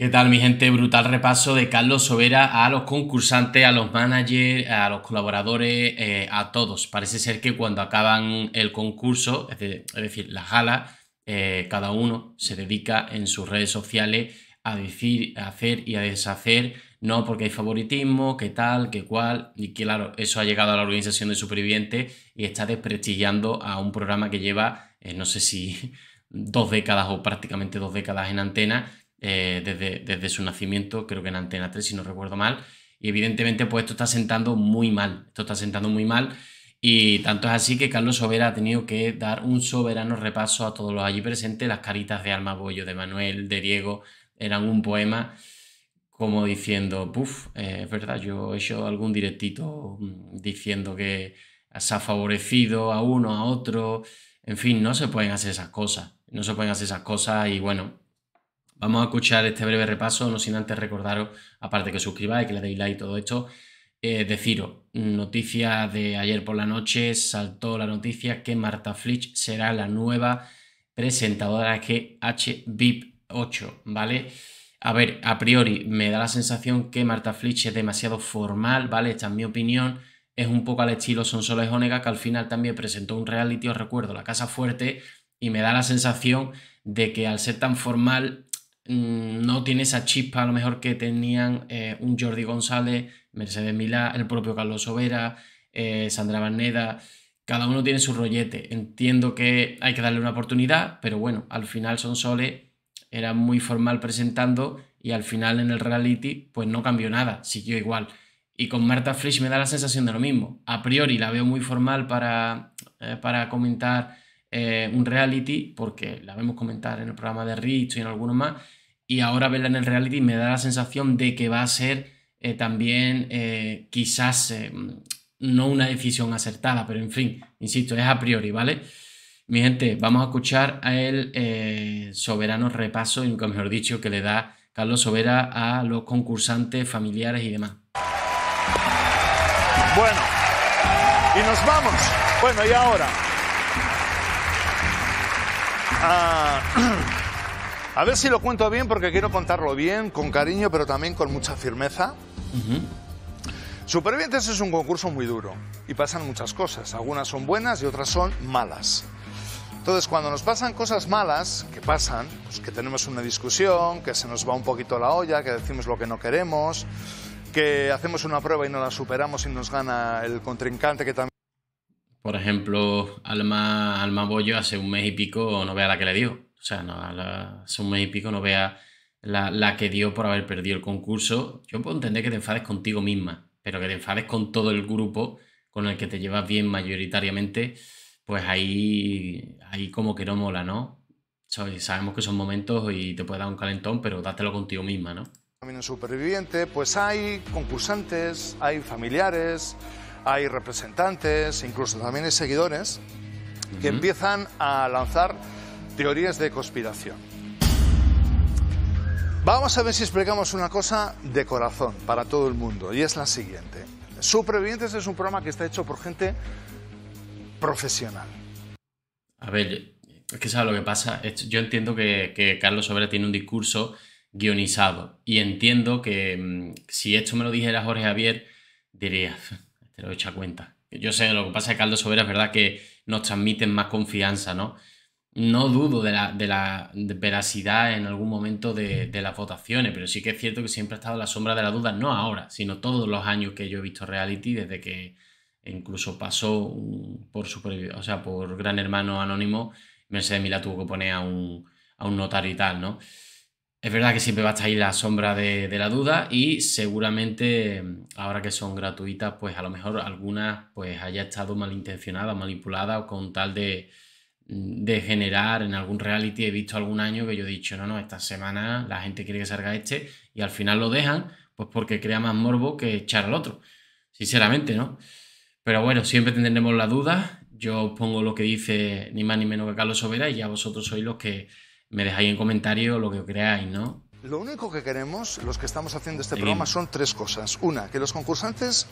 ¿Qué tal, mi gente? Brutal repaso de Carlos Sobera a los concursantes, a los managers, a los colaboradores, eh, a todos. Parece ser que cuando acaban el concurso, es, decir, la jala, eh, cada uno se dedica en sus redes sociales a decir, a hacer y a deshacer, no porque hay favoritismo, qué tal, qué cual, y que, claro, eso ha llegado a la organización de supervivientes y está desprestigiando a un programa que lleva, eh, no sé si dos décadas o prácticamente dos décadas en antena eh, desde, desde, su nacimiento, creo que en Antena 3, si no recuerdo mal. Y evidentemente, pues esto está sentando muy mal, esto está sentando muy mal. Y tanto es así que Carlos Sobera ha tenido que dar un soberano repaso a todos los allí presentes. Las caritas de Alma Bollo, de Manuel, de Diego, eran un poema como diciendo, puff, eh, es verdad, yo he hecho algún directito mm, diciendo que se ha favorecido a uno, a otro, en fin, no se pueden hacer esas cosas, no se pueden hacer esas cosas y bueno, Vamos a escuchar este breve repaso, no sin antes recordaros, aparte que suscribáis, que le deis like y todo esto, eh, deciros, noticia de ayer por la noche, saltó la noticia que Marta Flitch será la nueva presentadora de VIP 8, ¿vale? A ver, a priori me da la sensación que Marta Flitch es demasiado formal, ¿vale? Esta es mi opinión. Es un poco al estilo Sonsoles Onega, que al final también presentó un reality, os recuerdo, La Casa Fuerte, y me da la sensación de que al ser tan formal Mm, no tiene esa chispa a lo mejor que tenían eh, un Jordi González, Mercedes Milá, el propio Carlos Overa eh, Sandra Barneda. Cada uno tiene su rollete. Entiendo que hay que darle una oportunidad, pero bueno, al final Son Sole era muy formal presentando y al final en el reality pues no cambió nada, siguió igual. Y con Marta Frisch me da la sensación de lo mismo. A priori la veo muy formal para, eh, para comentar un reality, porque la vemos comentar en el programa de Rich y en algunos más, y ahora verla en el reality me da la sensación de que va a ser eh, también eh, quizás eh, no una decisión acertada, pero en fin, insisto, es a priori, ¿vale? Mi gente, vamos a escuchar a el soberano repaso, y mejor dicho, que le da Carlos Sobera a los concursantes, familiares y demás. Bueno, y nos vamos. Bueno, y ahora. Ah, A ver si lo cuento bien porque quiero contarlo bien, con cariño, pero también con mucha firmeza. Supervivientes es un concurso muy duro y pasan muchas cosas. Algunas son buenas y otras son malas. Entonces, cuando nos pasan cosas malas, que pasan, pues que tenemos una discusión, que se nos va un poquito la olla, que decimos lo que no queremos, que hacemos una prueba y no la superamos y nos gana el contrincante que también... Por ejemplo, Alma, Alma Bollo hace un mes y pico no vea la que le dio. O sea, a la, son mes y pico, no vea la, que dio por haber perdido el concurso. Yo puedo entender que te enfades contigo misma, pero que te enfades con todo el grupo con el que te llevas bien mayoritariamente, pues ahí, ahí como que no mola, ¿no? Sabemos que son momentos y te puede dar un calentón, pero dátelo contigo misma, ¿no? También en superviviente, pues hay concursantes, hay familiares, hay representantes, incluso también hay seguidores que empiezan a lanzar teorías de conspiración. Vamos a ver si explicamos una cosa de corazón para todo el mundo, y es la siguiente. Supervivientes es un programa que está hecho por gente profesional. A ver, es que sabes lo que pasa. Yo entiendo que, Carlos Sobera tiene un discurso guionizado. Y entiendo que mm, si esto me lo dijera Jorge Javier, diría, te este lo he hecho a cuenta. Yo sé, lo que pasa es Carlos Sobera es verdad que nos transmiten más confianza, ¿no? no dudo de la, veracidad en algún momento de, las votaciones, pero sí que es cierto que siempre ha estado la sombra de la duda, no ahora, sino todos los años que yo he visto reality, desde que incluso pasó por, super, o sea, por Gran Hermano Anónimo, Mercedes Mila tuvo que poner a un, a notario y tal, ¿no? Es verdad que siempre va a estar ahí la sombra de, la duda y seguramente ahora que son gratuitas, pues a lo mejor algunas pues haya estado malintencionada, manipulada o con tal de, Mm, de generar en algún reality he visto algún año que yo he dicho, no, no, esta semana la gente quiere que salga este y al final lo dejan, pues porque crea más morbo que echar al otro, sinceramente, ¿no? Pero bueno, siempre tendremos la duda, yo pongo lo que dice ni más ni menos que Carlos Sobera y ya vosotros sois los que me dejáis en comentario lo que creáis, ¿no? Lo único que queremos, los que estamos haciendo este programa, son tres cosas. Una, que los concursantes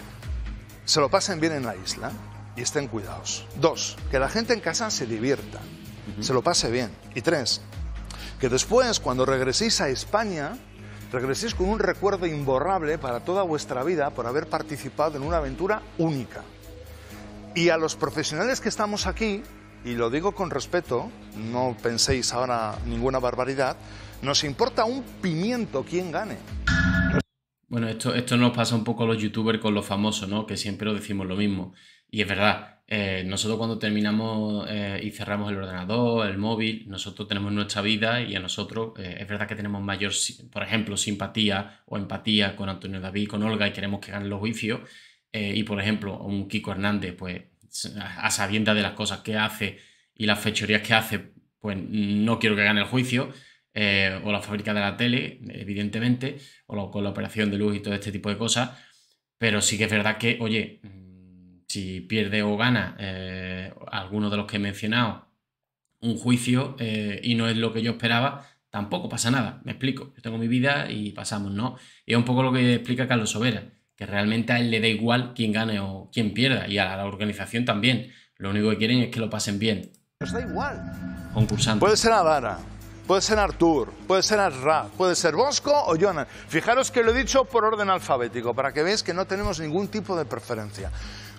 se lo pasen bien en la isla y estén cuidados. Dos, que la gente en casa se divierta, se lo pase bien. Y tres, que después, cuando regreséis a España, regreséis con un recuerdo imborrable para toda vuestra vida por haber participado en una aventura única. Y a los profesionales que estamos aquí, y lo digo con respeto, no penséis ahora ninguna barbaridad, nos importa un pimiento quién gane. Bueno, esto, esto nos pasa un poco a los youtubers con los famosos, ¿no? Que siempre decimos lo mismo. Y es verdad, eh, nosotros cuando terminamos eh, y cerramos el ordenador, el móvil, nosotros tenemos nuestra vida y a nosotros eh, es verdad que tenemos mayor, por ejemplo, simpatía o empatía con Antonio David, con Olga y queremos que ganen los juicios. y por ejemplo, un Kiko Hernández, pues a sabiendas de las cosas que hace y las fechorías que hace, pues no quiero que gane el juicio. o la fábrica de la tele, evidentemente, o con la operación de luz y todo este tipo de cosas. Pero sí que es verdad que, oye, si pierde o gana eh, alguno de los que he mencionado un juicio eh, y no es lo que yo esperaba, tampoco pasa nada. Me explico. Yo tengo mi vida y pasamos, ¿no? Y es un poco lo que explica Carlos Sobera, que realmente a él le da igual quién gane o quién pierda y a la organización también. Lo único que quieren es que lo pasen bien. Nos da igual. Concursante. Puede ser Adara, puede ser Artur, puede ser Arra, puede ser Bosco o Jonas, Fijaros que lo he dicho por orden alfabético, para que veáis que no tenemos ningún tipo de preferencia.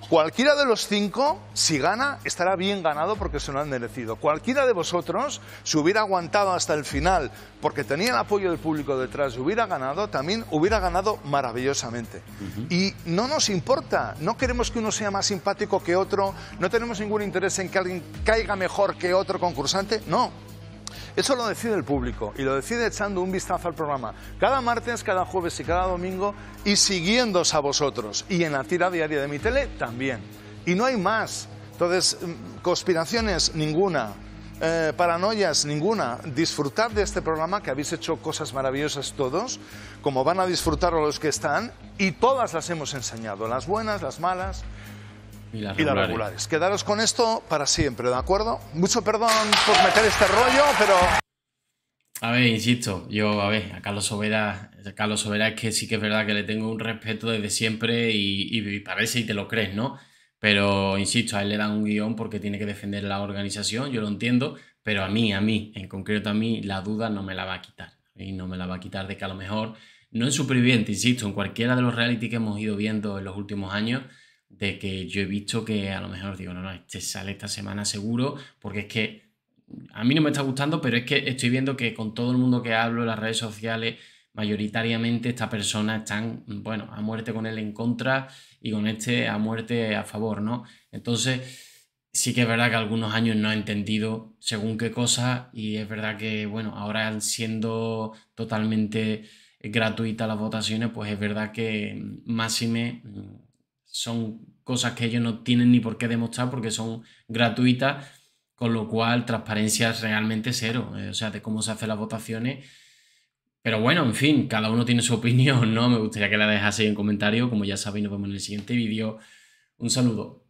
Cualquiera de los cinco, si gana, estará bien ganado porque se lo han merecido. Cualquiera de vosotros, si hubiera aguantado hasta el final porque tenía el apoyo del público detrás y hubiera ganado, también hubiera ganado maravillosamente. Y no nos importa, no queremos que uno sea más simpático que otro, no tenemos ningún interés en que alguien caiga mejor que otro concursante, no. Eso lo decide el público y lo decide echando un vistazo al programa cada martes, cada jueves y cada domingo y siguiéndos a vosotros. Y en la tira diaria de mi tele también. Y no hay más. Entonces, mm, conspiraciones ninguna, eh, paranoias ninguna. Disfrutar de este programa que habéis hecho cosas maravillosas todos, como van a disfrutar los que están, y todas las hemos enseñado, las buenas, las malas, y las, regulares. Quedaros con esto para siempre, ¿de acuerdo? Mucho perdón por meter este rollo, pero... A ver, insisto, yo, a ver, a Carlos Sobera, a Carlos Sobera es que sí que es verdad que le tengo un respeto desde siempre y, parece y te lo crees, ¿no? Pero, insisto, a él le dan un guión porque tiene que defender la organización, yo lo entiendo, pero a mí, a mí, en concreto a mí, la duda no me la va a quitar. Y no me la va a quitar de que a lo mejor, no en Superviviente, insisto, en cualquiera de los reality que hemos ido viendo en los últimos años, de que yo he visto que a lo mejor digo, no, no, este sale esta semana seguro, porque es que a mí no me está gustando, pero es que estoy viendo que con todo el mundo que hablo en las redes sociales, mayoritariamente esta persona están, mm, bueno, a muerte con él en contra y con este a muerte a favor, ¿no? Entonces, sí que es verdad que algunos años no he entendido según qué cosa y es verdad que, bueno, ahora siendo totalmente gratuitas las votaciones, pues es verdad que mm, máxime son cosas que ellos no tienen ni por qué demostrar porque son gratuitas, con lo cual transparencia es realmente cero, eh, o sea, de cómo se hacen las votaciones. Pero bueno, en fin, cada uno tiene su opinión, ¿no? Me gustaría que la dejaseis en comentario, como ya sabéis, nos vemos en el siguiente vídeo. Un saludo.